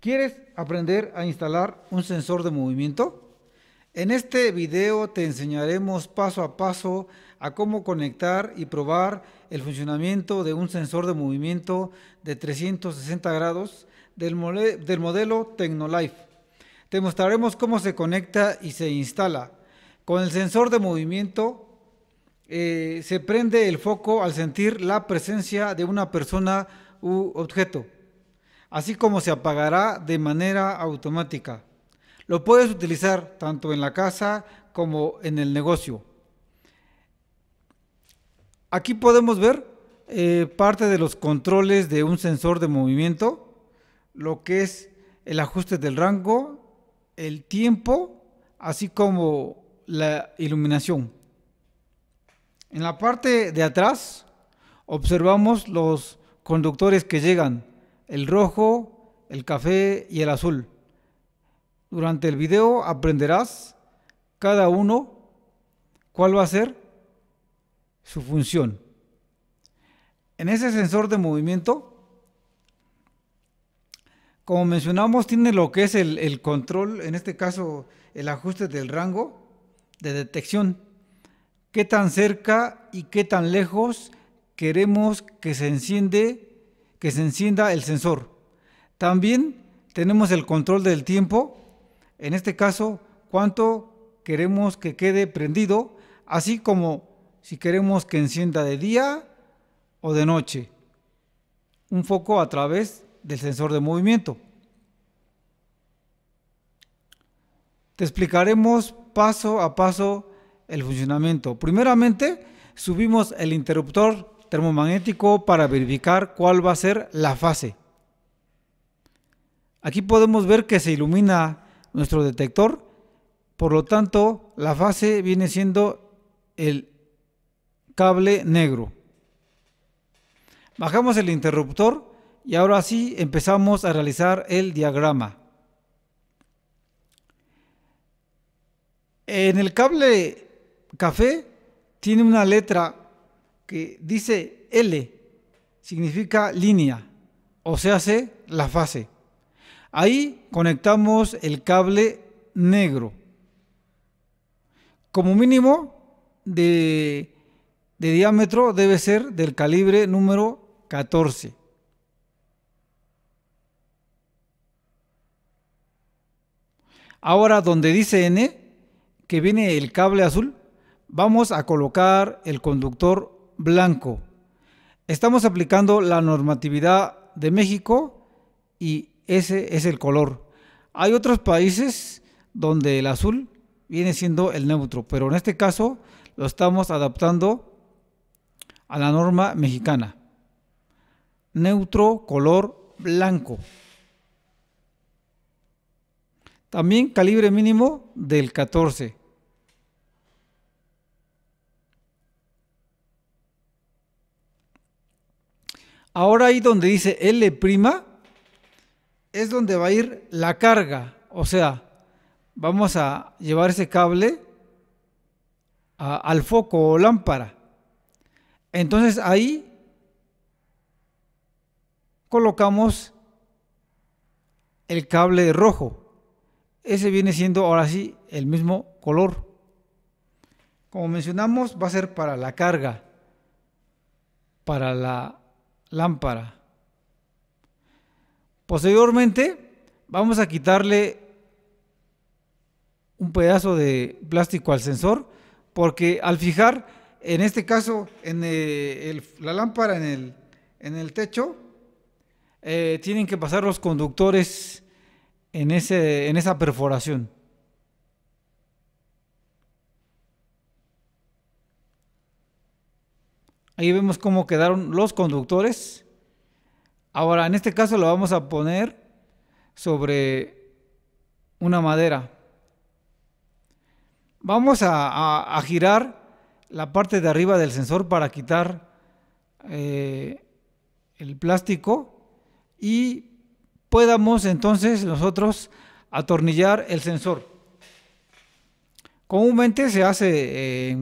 ¿Quieres aprender a instalar un sensor de movimiento? En este video te enseñaremos paso a paso a cómo conectar y probar el funcionamiento de un sensor de movimiento de 360 grados del, modelo Tecnolife. Te mostraremos cómo se conecta y se instala. Con el sensor de movimiento eh, se prende el foco al sentir la presencia de una persona u objeto así como se apagará de manera automática. Lo puedes utilizar tanto en la casa como en el negocio. Aquí podemos ver eh, parte de los controles de un sensor de movimiento, lo que es el ajuste del rango, el tiempo, así como la iluminación. En la parte de atrás observamos los conductores que llegan el rojo, el café y el azul. Durante el video aprenderás cada uno cuál va a ser su función. En ese sensor de movimiento, como mencionamos, tiene lo que es el, control, en este caso el ajuste del rango de detección. Qué tan cerca y qué tan lejos queremos que se enciende que se encienda el sensor. También tenemos el control del tiempo, en este caso cuánto queremos que quede prendido, así como si queremos que encienda de día o de noche. Un foco a través del sensor de movimiento. Te explicaremos paso a paso el funcionamiento. Primeramente, subimos el interruptor termomagnético para verificar cuál va a ser la fase. Aquí podemos ver que se ilumina nuestro detector, por lo tanto la fase viene siendo el cable negro. Bajamos el interruptor y ahora sí empezamos a realizar el diagrama. En el cable café tiene una letra que dice L, significa línea, o sea, hace la fase. Ahí conectamos el cable negro. Como mínimo de, de diámetro debe ser del calibre número 14. Ahora donde dice N, que viene el cable azul, vamos a colocar el conductor blanco. Estamos aplicando la normatividad de México y ese es el color. Hay otros países donde el azul viene siendo el neutro, pero en este caso lo estamos adaptando a la norma mexicana. Neutro color blanco. También calibre mínimo del 14. Ahora ahí donde dice L' es donde va a ir la carga. O sea, vamos a llevar ese cable al foco o lámpara. Entonces ahí colocamos el cable rojo. Ese viene siendo ahora sí el mismo color. Como mencionamos, va a ser para la carga, para la lámpara. Posteriormente, vamos a quitarle un pedazo de plástico al sensor, porque al fijar, en este caso, en eh, la lámpara en el, techo, eh, tienen que pasar los conductores en esa perforación. Ahí vemos cómo quedaron los conductores. Ahora, en este caso lo vamos a poner sobre una madera. Vamos a, girar la parte de arriba del sensor para quitar eh, el plástico y podamos entonces nosotros atornillar el sensor. Comúnmente se hace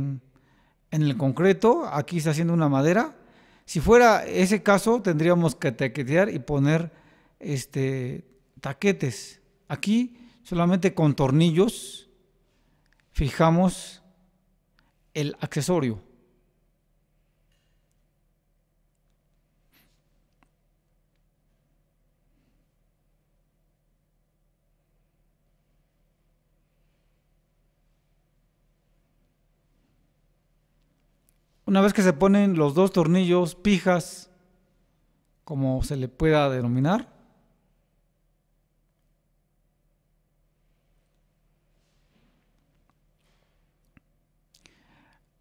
en el concreto, aquí está haciendo una madera. Si fuera ese caso, tendríamos que taquetear y poner este, taquetes. Aquí solamente con tornillos fijamos el accesorio. Una vez que se ponen los dos tornillos, pijas, como se le pueda denominar,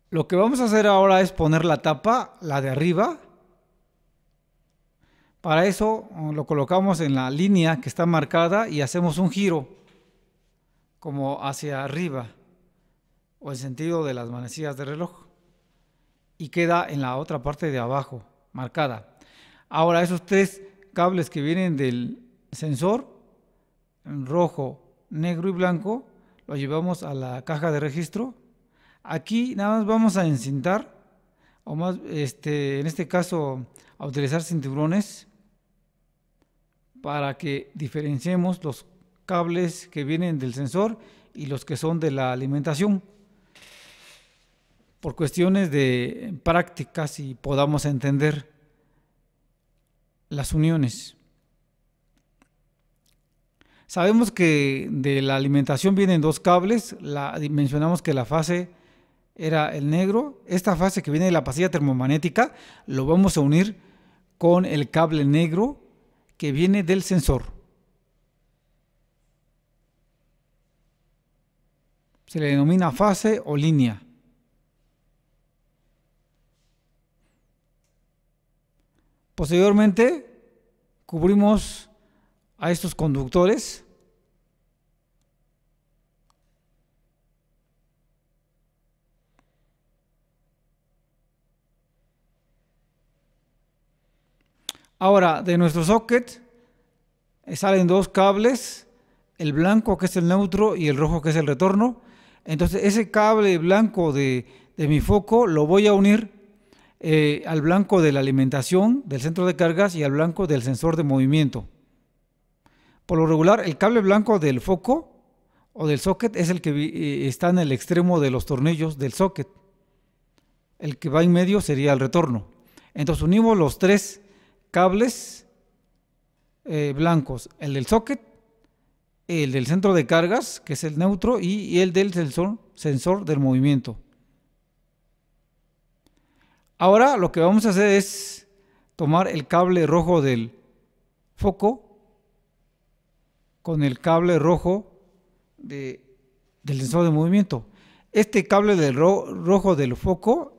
Lo que vamos a hacer ahora es poner la tapa, la de arriba. Para eso oh, lo colocamos en la línea que está marcada y hacemos un giro como hacia arriba o en sentido de las manecillas del reloj y queda en la otra parte de abajo, marcada. Ahora, esos tres cables que vienen del sensor, rojo, negro y blanco, los llevamos a la caja de registro. Aquí nada más vamos a encintar, o más, este, en este caso, a utilizar cinturones para que diferenciemos los cables que vienen del sensor y los que son de la alimentación por cuestiones de prácticas y podamos entender las uniones. Sabemos que de la alimentación vienen dos cables, la, mencionamos que la fase era el negro, esta fase que viene de la pasilla termomagnética lo vamos a unir con el cable negro que viene del sensor. Se le denomina fase o línea. Posteriormente, cubrimos a estos conductores Ahora, de nuestro socket eh, salen dos cables, el blanco que es el neutro y el rojo que es el retorno. Entonces ese cable blanco de, de mi foco lo voy a unir eh, al blanco de la alimentación del centro de cargas y al blanco del sensor de movimiento. Por lo regular, el cable blanco del foco o del socket es el que eh, está en el extremo de los tornillos del socket. El que va en medio sería el retorno. Entonces unimos los tres cables eh, blancos, el del socket, el del centro de cargas, que es el neutro, y, el del sensor, sensor del movimiento. Ahora lo que vamos a hacer es tomar el cable rojo del foco con el cable rojo del sensor de movimiento. Este cable del rojo del foco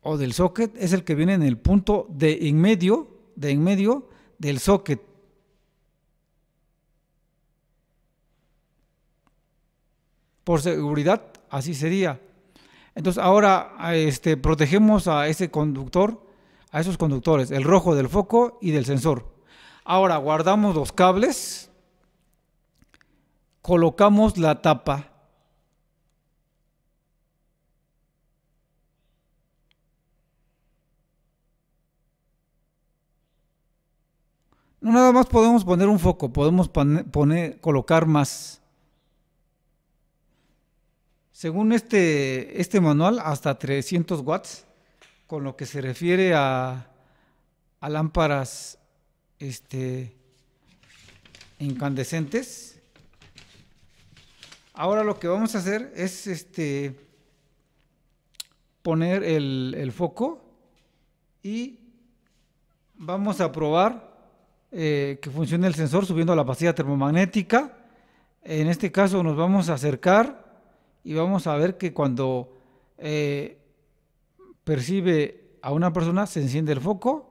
o del socket es el que viene en el punto de en medio, de en medio del socket. Por seguridad, así sería. Entonces ahora este, protegemos a ese conductor, a esos conductores, el rojo del foco y del sensor. Ahora guardamos los cables, colocamos la tapa. No nada más podemos poner un foco, podemos poner, colocar más. Según este, este manual, hasta 300 watts, con lo que se refiere a, a lámparas este, incandescentes. Ahora lo que vamos a hacer es este, poner el, foco y vamos a probar eh, que funcione el sensor subiendo la pastilla termomagnética. En este caso nos vamos a acercar y vamos a ver que cuando eh, percibe a una persona se enciende el foco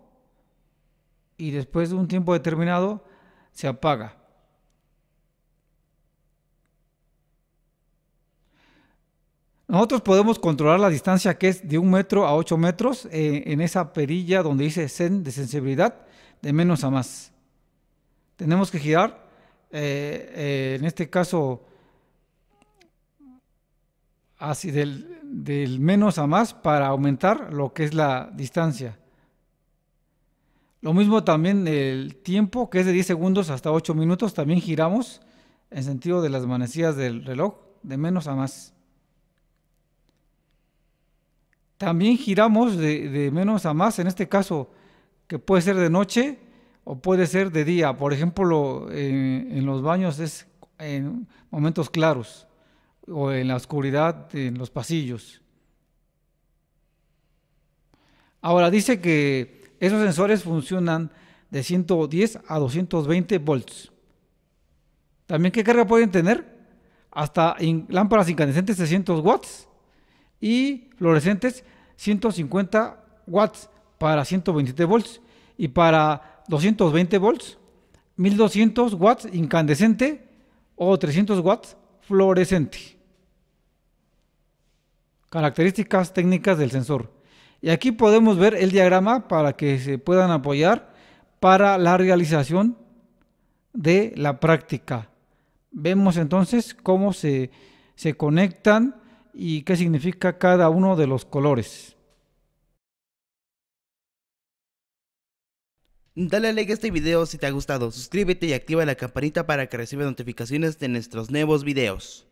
y después de un tiempo determinado se apaga. Nosotros podemos controlar la distancia que es de un metro a ocho metros eh, en esa perilla donde dice sen de sensibilidad de menos a más. Tenemos que girar, eh, en este caso así del, menos a más para aumentar lo que es la distancia. Lo mismo también el tiempo, que es de 10 segundos hasta 8 minutos, también giramos en sentido de las manecillas del reloj, de menos a más. También giramos de, menos a más, en este caso, que puede ser de noche o puede ser de día. Por ejemplo, eh, en los baños es en momentos claros o en la oscuridad en los pasillos. Ahora dice que esos sensores funcionan de 110 a 220 volts. También qué carga pueden tener hasta lámparas incandescentes 600 watts y fluorescentes 150 watts para 127 volts y para 220 volts 1200 watts incandescente o 300 watts fluorescente. Características técnicas del sensor. Y aquí podemos ver el diagrama para que se puedan apoyar para la realización de la práctica. Vemos entonces cómo se, se conectan y qué significa cada uno de los colores. Dale like a este video si te ha gustado, suscríbete y activa la campanita para que reciba notificaciones de nuestros nuevos videos.